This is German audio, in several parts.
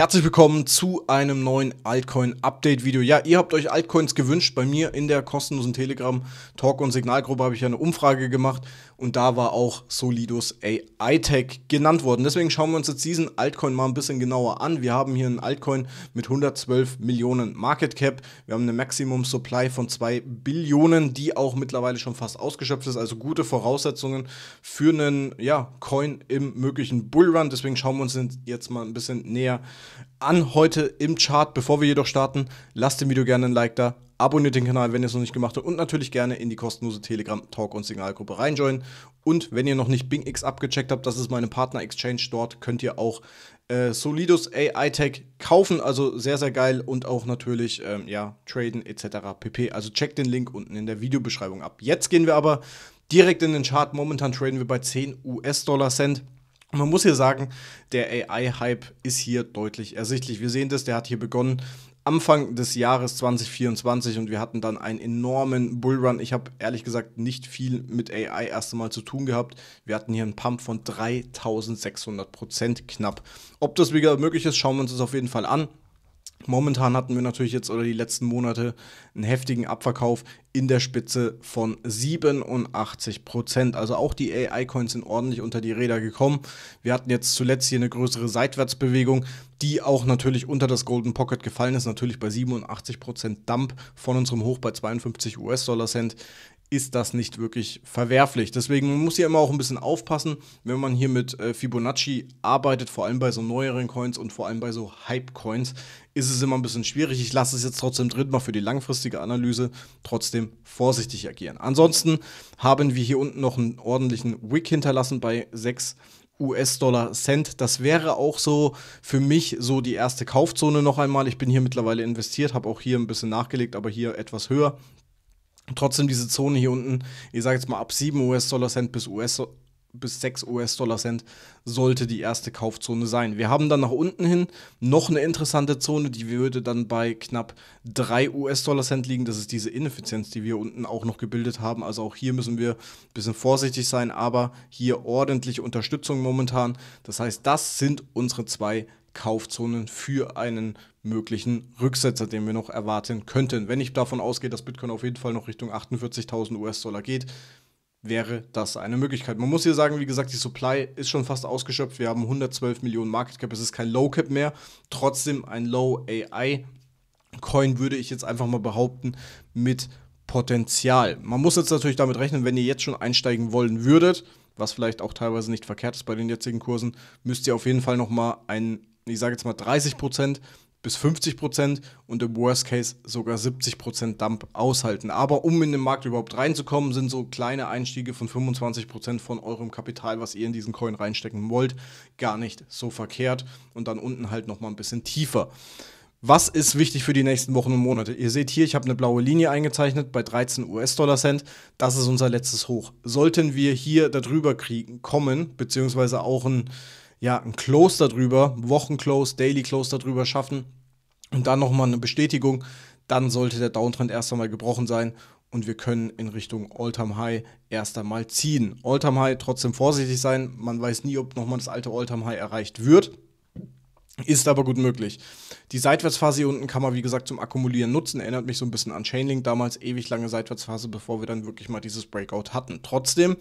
Herzlich willkommen zu einem neuen Altcoin-Update-Video. Ja, ihr habt euch Altcoins gewünscht. Bei mir in der kostenlosen Telegram-Talk- und Signalgruppe habe ich eine Umfrage gemacht und da war auch Solidus AI Tech genannt worden. Deswegen schauen wir uns jetzt diesen Altcoin mal ein bisschen genauer an. Wir haben hier einen Altcoin mit 112 Millionen Market Cap. Wir haben eine Maximum Supply von 2 Billionen, die auch mittlerweile schon fast ausgeschöpft ist. Also gute Voraussetzungen für einen ja, Coin im möglichen Bullrun. Deswegen schauen wir uns jetzt mal ein bisschen näher an an heute im Chart. Bevor wir jedoch starten, lasst dem Video gerne ein Like da, abonniert den Kanal, wenn ihr es noch nicht gemacht habt und natürlich gerne in die kostenlose Telegram Talk und Signalgruppe reinjoinen. Und wenn ihr noch nicht BingX abgecheckt habt, das ist meine Partner Exchange. Dort könnt ihr auch äh, Solidus AI Tech kaufen, also sehr sehr geil und auch natürlich ähm, ja traden etc. pp. Also checkt den Link unten in der Videobeschreibung ab. Jetzt gehen wir aber direkt in den Chart. Momentan traden wir bei 10 US-Dollar Cent. Man muss hier sagen, der AI-Hype ist hier deutlich ersichtlich. Wir sehen das, der hat hier begonnen Anfang des Jahres 2024 und wir hatten dann einen enormen Bullrun. Ich habe ehrlich gesagt nicht viel mit AI erst einmal zu tun gehabt. Wir hatten hier einen Pump von 3600 Prozent knapp. Ob das wieder möglich ist, schauen wir uns das auf jeden Fall an. Momentan hatten wir natürlich jetzt oder die letzten Monate einen heftigen Abverkauf in der Spitze von 87 Prozent. Also auch die AI-Coins sind ordentlich unter die Räder gekommen. Wir hatten jetzt zuletzt hier eine größere Seitwärtsbewegung, die auch natürlich unter das Golden Pocket gefallen ist. Natürlich bei 87 Prozent Dump von unserem Hoch bei 52 US-Dollar-Cent ist das nicht wirklich verwerflich. Deswegen man muss ja immer auch ein bisschen aufpassen, wenn man hier mit äh, Fibonacci arbeitet, vor allem bei so neueren Coins und vor allem bei so Hype-Coins, ist es immer ein bisschen schwierig. Ich lasse es jetzt trotzdem drin, mal für die langfristige Analyse. Trotzdem trotzdem vorsichtig agieren. Ansonsten haben wir hier unten noch einen ordentlichen Wick hinterlassen bei 6 US-Dollar Cent. Das wäre auch so für mich so die erste Kaufzone noch einmal. Ich bin hier mittlerweile investiert, habe auch hier ein bisschen nachgelegt, aber hier etwas höher. Trotzdem diese Zone hier unten, ich sage jetzt mal ab 7 US-Dollar Cent bis US dollar bis 6 US-Dollar-Cent sollte die erste Kaufzone sein. Wir haben dann nach unten hin noch eine interessante Zone, die würde dann bei knapp 3 US-Dollar-Cent liegen. Das ist diese Ineffizienz, die wir unten auch noch gebildet haben. Also auch hier müssen wir ein bisschen vorsichtig sein, aber hier ordentliche Unterstützung momentan. Das heißt, das sind unsere zwei Kaufzonen für einen möglichen Rücksetzer, den wir noch erwarten könnten. Wenn ich davon ausgehe, dass Bitcoin auf jeden Fall noch Richtung 48.000 US-Dollar geht, wäre das eine Möglichkeit. Man muss hier sagen, wie gesagt, die Supply ist schon fast ausgeschöpft. Wir haben 112 Millionen Market Cap, es ist kein Low Cap mehr, trotzdem ein Low AI Coin würde ich jetzt einfach mal behaupten mit Potenzial. Man muss jetzt natürlich damit rechnen, wenn ihr jetzt schon einsteigen wollen würdet, was vielleicht auch teilweise nicht verkehrt ist bei den jetzigen Kursen, müsst ihr auf jeden Fall noch mal einen ich sage jetzt mal 30% bis 50 Prozent und im Worst Case sogar 70 Prozent Dump aushalten. Aber um in den Markt überhaupt reinzukommen, sind so kleine Einstiege von 25 Prozent von eurem Kapital, was ihr in diesen Coin reinstecken wollt, gar nicht so verkehrt und dann unten halt nochmal ein bisschen tiefer. Was ist wichtig für die nächsten Wochen und Monate? Ihr seht hier, ich habe eine blaue Linie eingezeichnet bei 13 US-Dollar-Cent. Das ist unser letztes Hoch. Sollten wir hier darüber kriegen, kommen, beziehungsweise auch ein ja, ein Close darüber, Wochenclose, Daily Close darüber schaffen und dann nochmal eine Bestätigung, dann sollte der Downtrend erst einmal gebrochen sein und wir können in Richtung Alltime High erst einmal ziehen. Alltime High trotzdem vorsichtig sein, man weiß nie, ob nochmal das alte Alltime High erreicht wird. Ist aber gut möglich. Die Seitwärtsphase hier unten kann man, wie gesagt, zum Akkumulieren nutzen. Erinnert mich so ein bisschen an Chainlink, damals ewig lange Seitwärtsphase, bevor wir dann wirklich mal dieses Breakout hatten. Trotzdem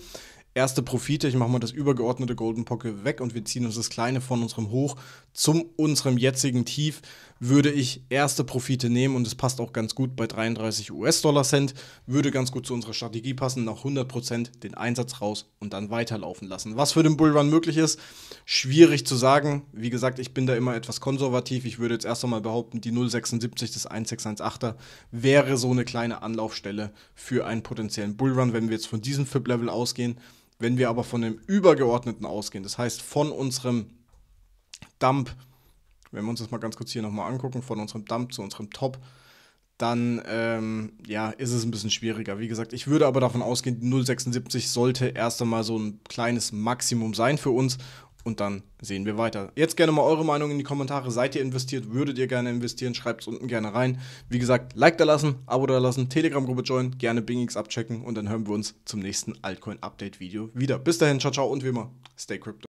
erste Profite, ich mache mal das übergeordnete Golden Pocket weg und wir ziehen uns das kleine von unserem Hoch zum unserem jetzigen Tief, würde ich erste Profite nehmen und es passt auch ganz gut bei 33 US-Dollar Cent, würde ganz gut zu unserer Strategie passen, nach 100% den Einsatz raus und dann weiterlaufen lassen. Was für den Bullrun möglich ist, schwierig zu sagen. Wie gesagt, ich bin da immer etwas konservativ. Ich würde jetzt erst einmal behaupten, die 076 des 1618er wäre so eine kleine Anlaufstelle für einen potenziellen Bullrun, wenn wir jetzt von diesem FIP-Level ausgehen. Wenn wir aber von dem Übergeordneten ausgehen, das heißt von unserem Dump, wenn wir uns das mal ganz kurz hier nochmal angucken, von unserem Dump zu unserem Top, dann ähm, ja, ist es ein bisschen schwieriger. Wie gesagt, ich würde aber davon ausgehen, 0,76 sollte erst einmal so ein kleines Maximum sein für uns und dann sehen wir weiter. Jetzt gerne mal eure Meinung in die Kommentare. Seid ihr investiert? Würdet ihr gerne investieren? Schreibt es unten gerne rein. Wie gesagt, Like da lassen, Abo da lassen, Telegram-Gruppe joinen, gerne BingX abchecken und dann hören wir uns zum nächsten Altcoin-Update-Video wieder. Bis dahin, ciao, ciao und wie immer, stay crypto.